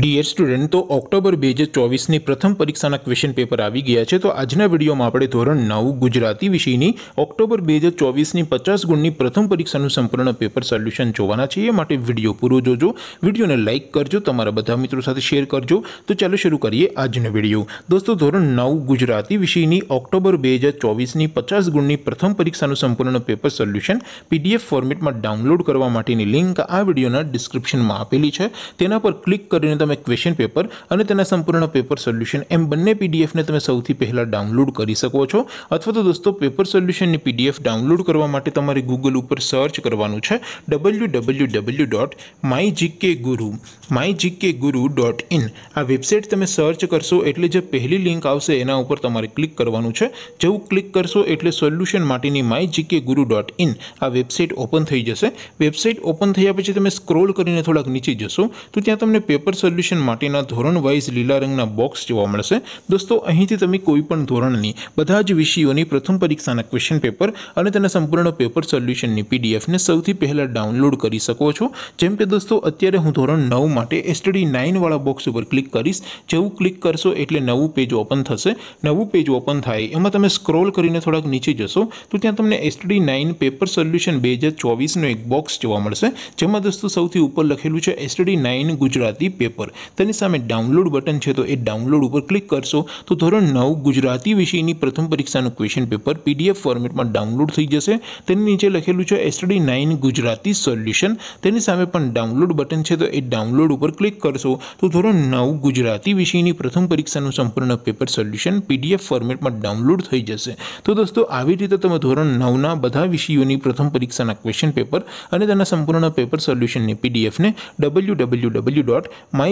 Dear student તો October બે હજાર ચોવીસની પ્રથમ પરીક્ષાના ક્વેશ્ચન પેપર આવી ગયા છે તો આજના વિડીયોમાં આપણે ધોરણ નવ ગુજરાતી વિષયની ઓક્ટોબર બે હજાર ચોવીસની પચાસ ગુણની પ્રથમ પરીક્ષાનું સંપૂર્ણ પેપર સોલ્યુશન જોવાના છે એ માટે વિડીયો પૂરો જોજો વિડીયોને લાઇક કરજો તમારા બધા મિત્રો સાથે શેર કરજો તો ચાલો શરૂ કરીએ આજનો વિડીયો દોસ્તો ધોરણ નવ ગુજરાતી વિષયની ઓક્ટોબર બે હજાર ચોવીસની પચાસ ગુણની પ્રથમ પરીક્ષાનું સંપૂર્ણ પેપર સોલ્યુશન પીડીએફ ફોર્મેટમાં ડાઉનલોડ કરવા માટેની લિંક આ વિડીયોના ડિસ્ક્રિપ્શનમાં આપેલી છે તેના પર ક્લિક કરીને મેક ક્વેશ્ચન પેપર અને તેના સંપૂર્ણ પેપર સોલ્યુશન એમ બને પેડીએફ ને તમે સૌથી પહેલા ડાઉનલોડ કરી શકો છો અથવા તો દોસ્તો પેપર સોલ્યુશન ની પીડીએફ ડાઉનલોડ કરવા માટે તમારે Google ઉપર સર્ચ કરવાનું છે www.mygkguru.mygkguru.in આ વેબસાઈટ તમે સર્ચ કરશો એટલે જે પહેલી લિંક આવશે એના ઉપર તમારે ક્લિક કરવાનું છે જેવું ક્લિક કરશો એટલે સોલ્યુશન માટેની mygkguru.in આ વેબસાઈટ ઓપન થઈ જશે વેબસાઈટ ઓપન થઈ આપે છે તમે સ્ક્રોલ કરીને થોડક નીચે જશો તો ત્યાં તમને પેપર સলিউશન માટેનો ધોરણ 9 લીલા રંગનો બોક્સ જોવા મળશે. દોસ્તો અહીંથી તમે કોઈ પણ ધોરણની બધા જ વિષયોની પ્રથમ પરીક્ષાના ક્વેશ્ચન પેપર અને તેના સંપૂર્ણો પેપર સોલ્યુશનની PDF ને સૌથી પહેલા ડાઉનલોડ કરી શકો છો. જેમ કે દોસ્તો અત્યારે હું ધોરણ 9 માટે STD 9 વાળો બોક્સ ઉપર ક્લિક કરીશ. જે હું ક્લિક કરશું એટલે નવું પેજ ઓપન થશે. નવું પેજ ઓપન થાય એમાં તમે સ્ક્રોલ કરીને થોડક નીચે જશો તો ત્યાં તમને STD 9 પેપર સોલ્યુશન 2024 નો એક બોક્સ જોવા મળશે. જેમાં દોસ્તો સૌથી ઉપર લખેલું છે STD 9 ગુજરાતી પે તની સામે ડાઉનલોડ બટન છે તો એ ડાઉનલોડ ઉપર ક્લિક કરશો તો ધોરણ 9 ગુજરાતી વિષયની પ્રથમ પરીક્ષાનું ક્વેશ્ચન પેપર પીડીએફ ફોર્મેટમાં ડાઉનલોડ થઈ જશે તેની નીચે લખેલું છે STD 9 ગુજરાતી સોલ્યુશન તેની સામે પણ ડાઉનલોડ બટન છે તો એ ડાઉનલોડ ઉપર ક્લિક કરશો તો ધોરણ 9 ગુજરાતી વિષયની પ્રથમ પરીક્ષાનું સંપૂર્ણ પેપર સોલ્યુશન પીડીએફ ફોર્મેટમાં ડાઉનલોડ થઈ જશે તો દોસ્તો આવી રીતે તમે ધોરણ 9 ના બધા વિષયોની પ્રથમ પરીક્ષાના ક્વેશ્ચન પેપર અને તેના સંપૂર્ણના પેપર સોલ્યુશનને પીડીએફ ને www.my